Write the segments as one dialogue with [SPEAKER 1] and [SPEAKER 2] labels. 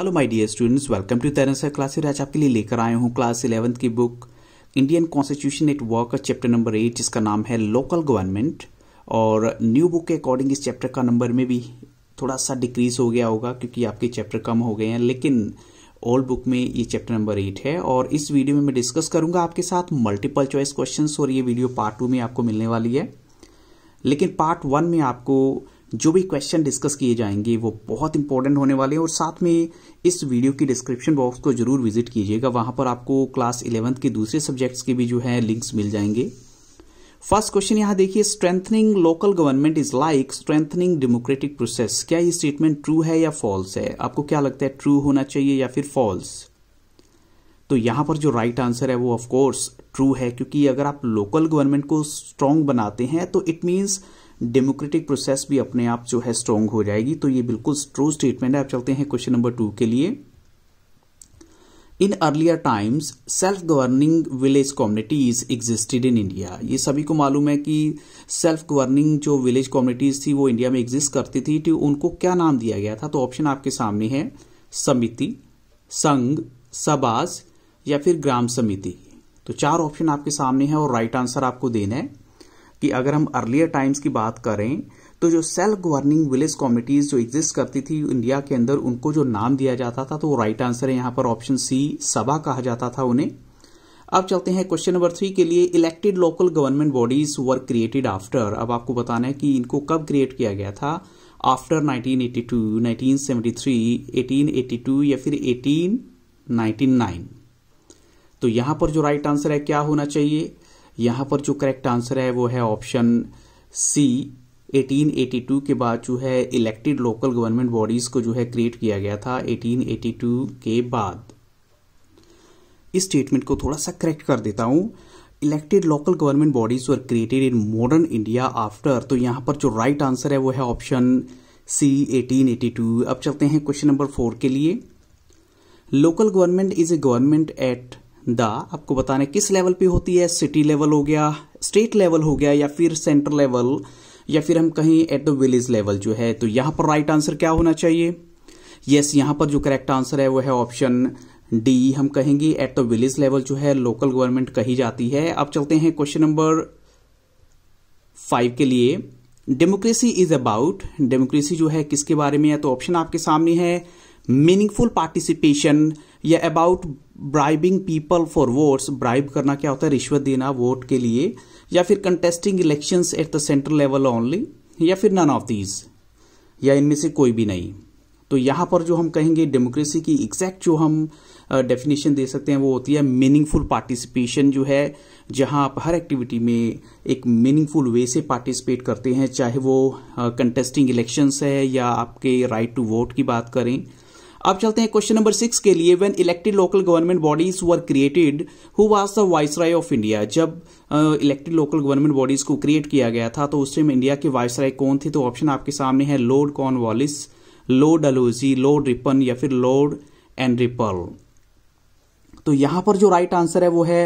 [SPEAKER 1] Hello my dear students welcome to तेरसा classes आज आपके लिए लेकर आया हूँ क्लास इलेवंथ की book Indian constitution work chapter number eight जिसका नाम है लोकल गवर्नमेंट और न्यू बुक के अकॉर्डिंग इस चैप्टर का नंबर में भी थोड़ा सा डिक्रीज हो गया होगा क्योंकि आपके चैप्टर कम हो गए हैं लेकिन ओल्ड बुक में ये चैप्टर नंबर एट है और इस वीडियो में मैं डिस्कस करूंगा आपके साथ मल्टीपल चॉइस क्वेश्चन और ये वीडियो पार्ट टू में आपको मिलने वाली है लेकिन पार्ट वन में आपको जो भी क्वेश्चन डिस्कस किए जाएंगे वो बहुत इंपॉर्टेंट होने वाले हैं और साथ में इस वीडियो की डिस्क्रिप्शन बॉक्स को जरूर विजिट कीजिएगा वहां पर आपको क्लास इलेवंथ के दूसरे सब्जेक्ट्स के भी जो है लिंक्स मिल जाएंगे फर्स्ट क्वेश्चन यहां देखिए strengthening local government is like strengthening democratic process क्या ये स्टेटमेंट ट्रू है या फॉल्स है आपको क्या लगता है ट्रू होना चाहिए या फिर फॉल्स तो यहां पर जो राइट right आंसर है वो ऑफकोर्स ट्रू है क्योंकि अगर आप लोकल गवर्नमेंट को स्ट्रांग बनाते हैं तो इट मीन्स डेमोक्रेटिक प्रोसेस भी अपने आप जो है स्ट्रांग हो जाएगी तो ये बिल्कुल ट्रू स्टेटमेंट है आप चलते हैं क्वेश्चन नंबर टू के लिए in earlier times self governing village communities existed in India ये सभी को मालूम है कि सेल्फ गवर्निंग जो विलेज कम्युनिटीज थी वो इंडिया में एग्जिस्ट करती थी तो उनको क्या नाम दिया गया था तो ऑप्शन आपके सामने है समिति संघ सबास या फिर ग्राम समिति तो चार ऑप्शन आपके सामने है और राइट आंसर आपको देना है कि अगर हम अर्लियर टाइम्स की बात करें तो जो सेल्फ गवर्निंग विलेज कॉमिटीज जो एग्जिस्ट करती थी इंडिया के अंदर उनको जो नाम दिया जाता था तो वो राइट आंसर है यहां पर ऑप्शन सी सभा कहा जाता था उन्हें अब चलते हैं क्वेश्चन नंबर थ्री के लिए elected local government bodies were created after अब आपको बताना है कि इनको कब क्रिएट किया गया था आफ्टर 1982, 1973, 1882 या फिर 1899 तो यहां पर जो राइट right आंसर है क्या होना चाहिए यहां पर जो करेक्ट आंसर है वो है ऑप्शन सी 1882 के बाद जो है इलेक्टेड लोकल गवर्नमेंट बॉडीज को जो है क्रिएट किया गया था 1882 के बाद इस स्टेटमेंट को थोड़ा सा करेक्ट कर देता हूं elected local government bodies were created in modern India after तो यहां पर जो राइट right आंसर है वो है ऑप्शन सी 1882 अब चलते हैं क्वेश्चन नंबर फोर के लिए local government is a government at the आपको बताने किस लेवल पे होती है सिटी लेवल हो गया स्टेट लेवल हो गया या फिर सेंट्रल लेवल या फिर हम कहीं एट द विलेज लेवल जो है तो यहां पर राइट आंसर क्या होना चाहिए यस yes, यहां पर जो करेक्ट आंसर है वो है ऑप्शन डी हम कहेंगे एट द विलेज लेवल जो है लोकल गवर्नमेंट कही जाती है अब चलते हैं क्वेश्चन नंबर फाइव के लिए डेमोक्रेसी इज अबाउट डेमोक्रेसी जो है किसके बारे में है तो ऑप्शन आपके सामने है मीनिंगफुल पार्टिसिपेशन या about bribing people for votes bribe करना क्या होता है रिश्वत देना वोट के लिए या फिर contesting elections at the central level only या फिर नन ऑफ दीज या इनमें से कोई भी नहीं तो यहां पर जो हम कहेंगे डेमोक्रेसी की एग्जैक्ट जो हम डेफिनेशन दे सकते हैं वो होती है मीनिंगफुल पार्टिसिपेशन जो है जहां आप हर एक्टिविटी में एक मीनिंगफुल वे से पार्टिसिपेट करते हैं चाहे वो कंटेस्टिंग इलेक्शंस है या आपके राइट टू वोट की बात करें अब चलते हैं क्वेश्चन नंबर सिक्स के लिए when elected local government bodies were created who was the roy of India जब इलेक्टेड लोकल गवर्नमेंट बॉडीज को क्रिएट किया गया था तो उस टाइम इंडिया के वाइसराय कौन थे तो ऑप्शन आपके सामने है लॉर्ड वॉलिस लॉर्ड अलोजी लॉर्ड रिपन या फिर लॉर्ड रिपल तो यहां पर जो राइट आंसर है वो है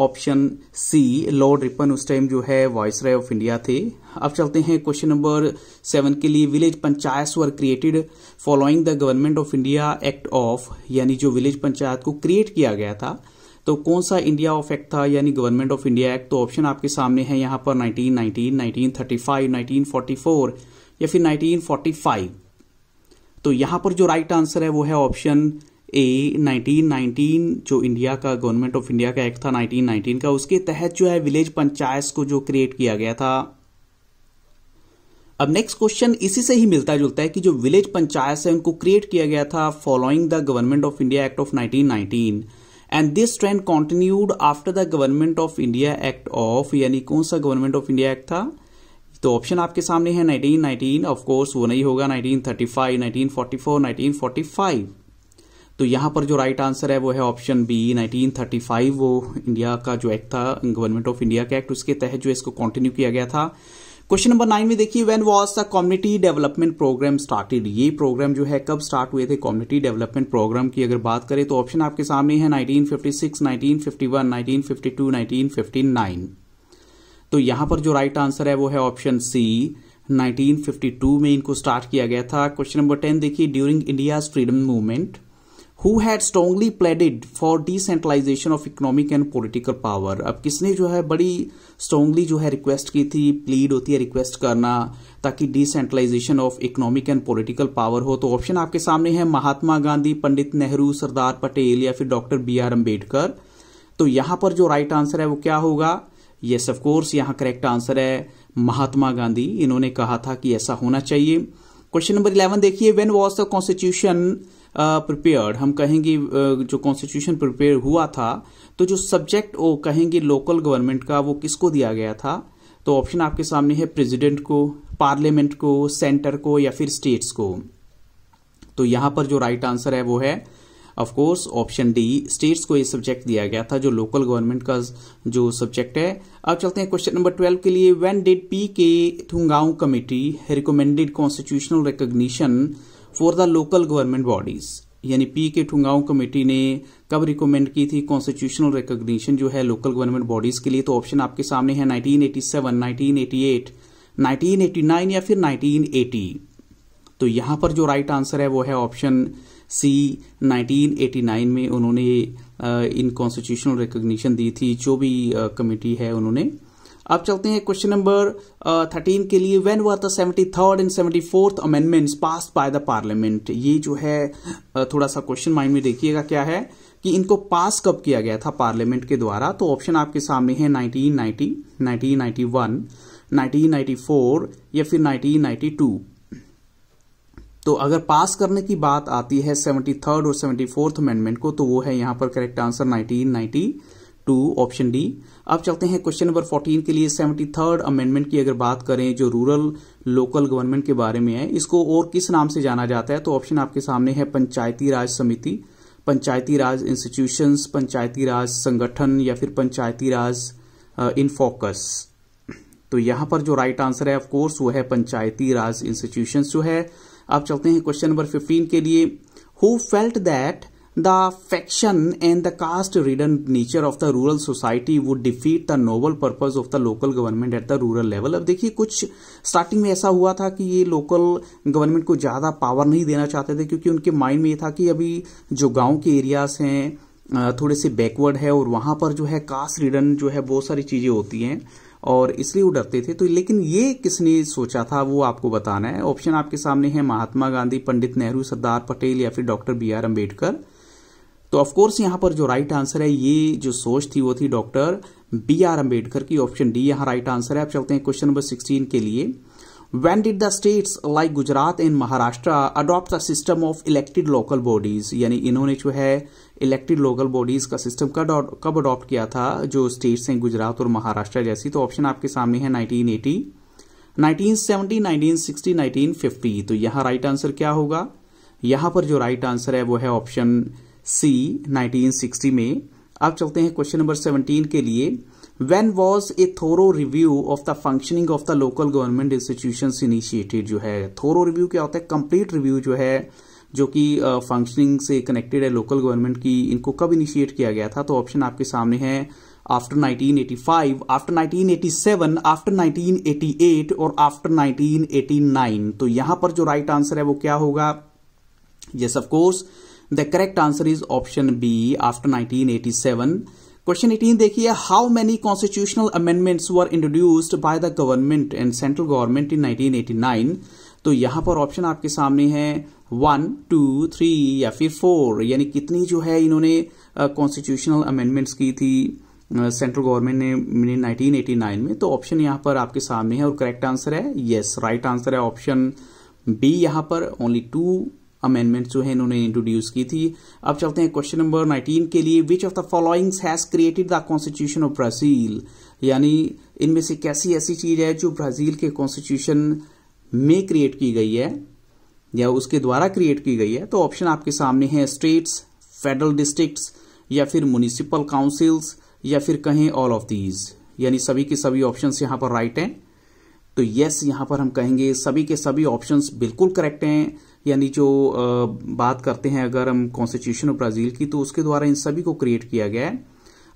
[SPEAKER 1] ऑप्शन सी लॉर्ड रिपन उस टाइम जो है वॉइस रॉय ऑफ इंडिया थे अब चलते हैं क्वेश्चन नंबर सेवन के लिए village panchayat were created following the government of India act of यानी जो विलेज पंचायत को क्रिएट किया गया था तो कौन सा इंडिया ऑफ एक्ट था यानी गवर्नमेंट ऑफ इंडिया एक्ट तो ऑप्शन आपके सामने है यहां पर 1919, 1935, 1944 या फिर 1945 तो यहां पर जो राइट आंसर है वो है ऑप्शन ए 1919 जो इंडिया का गवर्नमेंट ऑफ इंडिया का एक्ट था 1919 का उसके तहत जो है विलेज पंचायत को जो क्रिएट किया गया था अब नेक्स्ट क्वेश्चन इसी से ही मिलता जुलता है कि जो विलेज पंचायत है उनको क्रिएट किया गया था following the government of India act of 1919 and this trend continued after the government of India act of यानी कौन सा गवर्नमेंट ऑफ इंडिया एक्ट था तो ऑप्शन आपके सामने है 1919 ऑफ कोर्स वो नहीं होगा 1935 1944 1945 तो यहां पर जो राइट आंसर है वो है ऑप्शन बी 1935 वो इंडिया का जो एक्ट था गवर्नमेंट ऑफ इंडिया का एक्ट उसके तहत जो इसको कंटिन्यू किया गया था क्वेश्चन नंबर नाइन में देखिए when was the community development programme started ये प्रोग्राम जो है कब स्टार्ट हुए थे कम्युनिटी डेवलपमेंट प्रोग्राम की अगर बात करें तो ऑप्शन आपके सामने है नाइनटीन फिफ्टी सिक्स तो यहां पर जो राइट right आंसर है वो है ऑप्शन सी 1952 में इनको स्टार्ट किया गया था क्वेश्चन नंबर टेन देखिए during India freedom movement who had strongly pleaded for decentralization of economic and political power अब किसने जो है बड़ी strongly जो है रिक्वेस्ट की थी प्लीड होती है रिक्वेस्ट करना ताकि decentralisation of economic and political power हो तो ऑप्शन आपके सामने है महात्मा गांधी पंडित नेहरू सरदार पटेल या फिर डॉक्टर बी आर अम्बेडकर तो यहां पर जो राइट right आंसर है वो क्या होगा येस ऑफकोर्स यहां करेक्ट आंसर है महात्मा गांधी इन्होंने कहा था कि ऐसा होना चाहिए क्वेश्चन नंबर इलेवन देखिए when was the constitution prepared हम कहेंगे जो कॉन्स्टिट्यूशन प्रिपेयर हुआ था तो जो सब्जेक्ट वो कहेंगे लोकल गवर्नमेंट का वो किसको दिया गया था तो ऑप्शन आपके सामने है प्रेसिडेंट को पार्लियामेंट को सेंटर को या फिर स्टेट्स को तो यहां पर जो राइट right आंसर है वो है ऑफकोर्स ऑप्शन डी स्टेट्स को ये सब्जेक्ट दिया गया था जो लोकल गवर्नमेंट का जो सब्जेक्ट है अब चलते हैं क्वेश्चन नंबर ट्वेल्व के लिए when did P K Thungon committee recommended constitutional recognition for the local government bodies यानी पी के ठुंगाओं कमेटी ने कब रिकमेंड की थी कॉन्स्टिट्यूशनल रिकोगशन जो है लोकल गवर्नमेंट बॉडीज के लिए तो ऑप्शन आपके सामने है 1987, 1988, 1989 या फिर 1980 तो यहां पर जो राइट right आंसर है वो है ऑप्शन सी 1989 में उन्होंने इन कॉन्स्टिट्यूशनल रिकोगशन दी थी जो भी कमेटी है उन्होंने अब चलते हैं क्वेश्चन नंबर थर्टीन के लिए when were the seventy third and seventy fourth amendment pass by the parliament ये जो है uh, थोड़ा सा क्वेश्चन माइंड में देखिएगा क्या है कि इनको पास कब किया गया था पार्लियामेंट के द्वारा तो ऑप्शन आपके सामने है 1990, 1991, 1994 या फिर 1992 तो अगर पास करने की बात आती है सेवेंटी थर्ड और सेवेंटी फोर्थ अमेंडमेंट को तो वो है यहां पर correct answer nineteen two option D अब चलते हैं क्वेश्चन नंबर फोर्टीन के लिए सेवेंटी थर्ड अमेंडमेंट की अगर बात करें जो रूरल लोकल गवर्नमेंट के बारे में है इसको और किस नाम से जाना जाता है तो ऑप्शन आपके सामने है पंचायती राज समिति पंचायती राज इंस्टीट्यूशंस पंचायती राज संगठन या फिर पंचायती राज इन फोकस तो यहां पर जो राइट आंसर है ऑफकोर्स वो है पंचायती राज इंस्टीट्यूशंस जो है आप चलते हैं क्वेश्चन नंबर फिफ्टीन के लिए who felt that The faction and the caste-ridden nature of the rural society would defeat the noble purpose of the local government at the rural level. अब देखिए कुछ स्टार्टिंग में ऐसा हुआ था कि ये लोकल गवर्नमेंट को ज़्यादा पावर नहीं देना चाहते थे क्योंकि उनके माइंड में ये था कि अभी जो गांव के एरियाज हैं थोड़े से बैकवर्ड है और वहां पर जो है कास्ट रिडन जो है बहुत सारी चीज़ें होती हैं और इसलिए वो डरते थे तो लेकिन ये किसने सोचा था वो आपको बताना है ऑप्शन आपके सामने है महात्मा गांधी पंडित नेहरू सरदार पटेल या फिर डॉक्टर बी आर अम्बेडकर तो ऑफकोर्स यहां पर जो राइट आंसर है ये जो सोच थी वो थी डॉक्टर बी आर अम्बेडकर की ऑप्शन डी यहां राइट आंसर है आप चलते हैं क्वेश्चन नंबर सिक्सटीन के लिए when did the states like Gujarat and Maharashtra adopt system of elected local bodies यानी इन्होंने जो है इलेक्टेड लोकल बॉडीज का सिस्टम कब अडोप्ट अडॉप्ट किया था जो स्टेट्स हैं गुजरात और महाराष्ट्र जैसी तो ऑप्शन आपके सामने है 1980 1970 1960 1950 तो यहां राइट आंसर क्या होगा यहां पर जो राइट आंसर है वो है ऑप्शन सी 1960 में अब चलते हैं क्वेश्चन नंबर 17 के लिए when was a thorough review of the functioning of the local government institution initiated जो है थोरो रिव्यू क्या होता है कंप्लीट रिव्यू जो है जो कि फंक्शनिंग से कनेक्टेड है लोकल गवर्नमेंट की इनको कब इनिशिएट किया गया था तो ऑप्शन आपके सामने है आफ्टर 1985, आफ्टर 1987, आफ्टर 1988 और आफ्टर 1989 तो यहां पर जो राइट right आंसर है वो क्या होगा yes of course the correct answer is option B after 1987 question 18 देखिए how many constitutional amendments were introduced by the government and central government in 1989 तो यहां पर ऑप्शन आपके सामने है वन टू थ्री या फिर फोर यानी कितनी जो है इन्होंने कॉन्स्टिट्यूशनल uh, अमेंडमेंट्स की थी सेंट्रल uh, गवर्नमेंट ने 1989 में तो ऑप्शन यहां पर आपके सामने है और करेक्ट आंसर है यस राइट आंसर है ऑप्शन बी यहां पर ओनली टू अमेंडमेंट जो है इन्होंने इंट्रोड्यूस की थी अब चलते हैं क्वेश्चन नंबर 19 के लिए which of the following has created the constitution of Brazil यानी इनमें से कैसी ऐसी चीज है जो ब्राजील के कॉन्स्टिट्यूशन में क्रिएट की गई है या उसके द्वारा क्रिएट की गई है तो ऑप्शन आपके सामने है स्टेट्स फेडरल डिस्ट्रिक्ट या फिर म्यूनिसिपल काउंसिल्स या फिर कहें ऑल ऑफ दीज यानी सभी के सभी ऑप्शन यहां पर राइट हैं तो यस यहां पर हम कहेंगे सभी के सभी ऑप्शंस बिल्कुल करेक्ट हैं यानी जो बात करते हैं अगर हम कॉन्स्टिट्यूशन ऑफ ब्राजील की तो उसके द्वारा इन सभी को क्रिएट किया गया है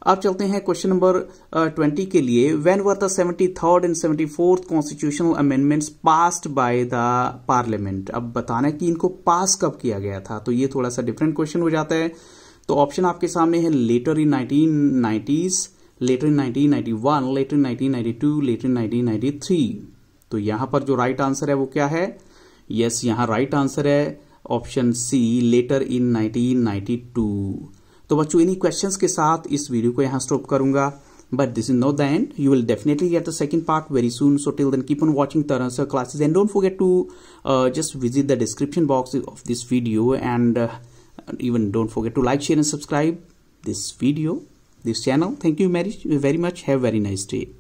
[SPEAKER 1] अब चलते हैं क्वेश्चन नंबर ट्वेंटी के लिए when were the seventy third and seventy fourth constitutional amendments passed by the parliament अब बताना कि इनको पास कब किया गया था तो ये थोड़ा सा डिफरेंट क्वेश्चन हो जाता है तो ऑप्शन आपके सामने है later in nineteen nineties later in 1991, later in 1992, later in 1993. तो यहां पर जो राइट right आंसर है वो क्या है यस yes, यहां राइट right आंसर है ऑप्शन सी लेटर इन 1992. तो बच्चों इन्हीं क्वेश्चंस के साथ इस वीडियो को यहां स्टॉप करूंगा but this is no the end you will definitely get the second part very soon so till then keep on watching तरह sir classes and don't forget to just visit the description box of this video and even don't forget to like share and subscribe this video this channel. Thank you very, very much. Have a very nice day.